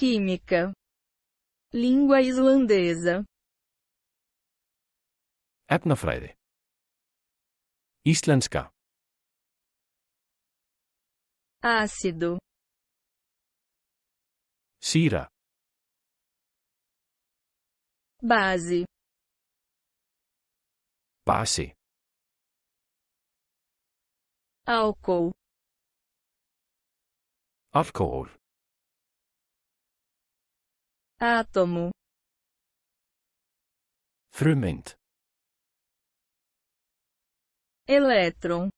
Química. Língua islandesa. Efnafræði. Íslenska. Ácido. Síra. Base. Base. Álcool. Álcool átomo, frument, elétron,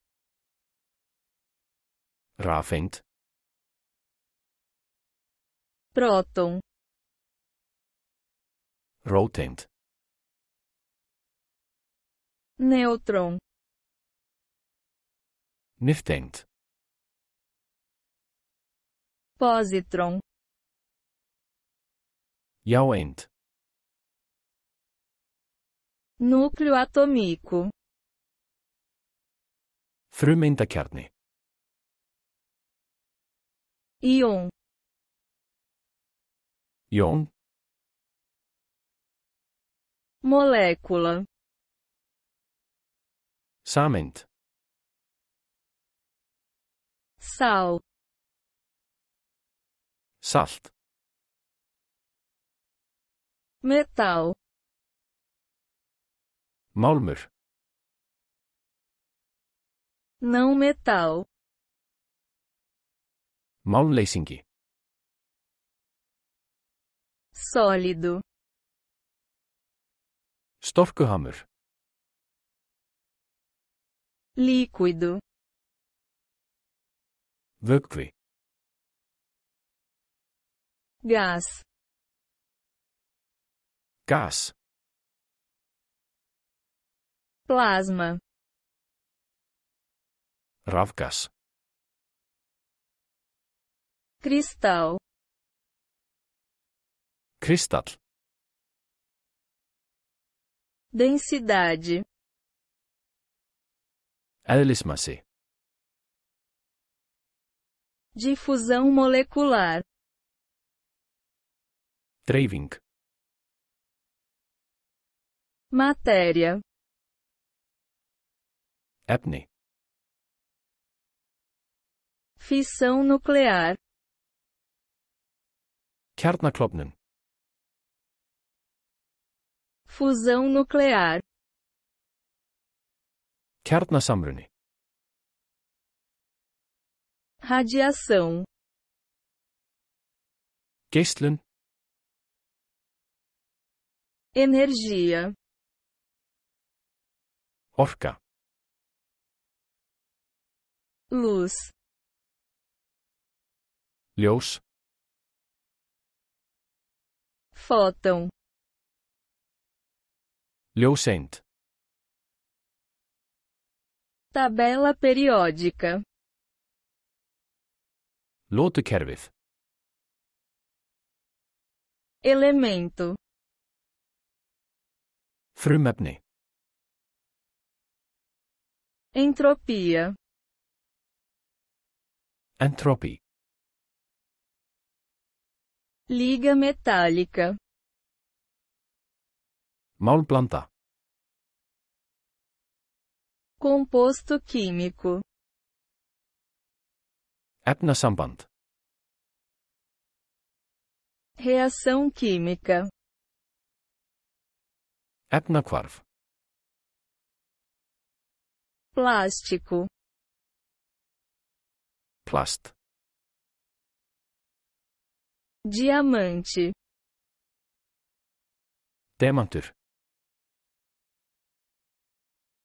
Rafint. próton, rotent, neutron niftent, pósitron, e ao Núcleo atômico. carne Ion. Ion. Molécula. Sament. Sal. Salt metal, málmur, não metal, málmleysingi, sólido, storkuhamur, líquido, vögvi, gás, Gás. Plasma. Ravgas. Cristal. cristal, Densidade. Eðlismassi. Difusão molecular. Dreiving matéria, Ebony. fissão nuclear, Kärnklopnen. fusão nuclear, Kärnasamruni. radiação, Geislun. energia, orca, luz, ljós, fóton, ljóseind, tabela periódica, lotukerfið, elemento, frumefni, Entropia. Entropy. Liga metálica. Malplanta. Composto químico. Efnasamband. Reação química. Efnahvarf plástico, plast, diamante, demantur,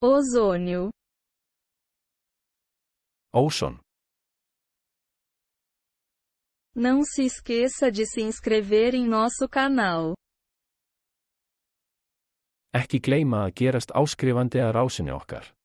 ozônio, óson, Não se esqueça de se inscrever em nosso canal. Ekki gleyma að gerast áskrifandi að rásinu okkar.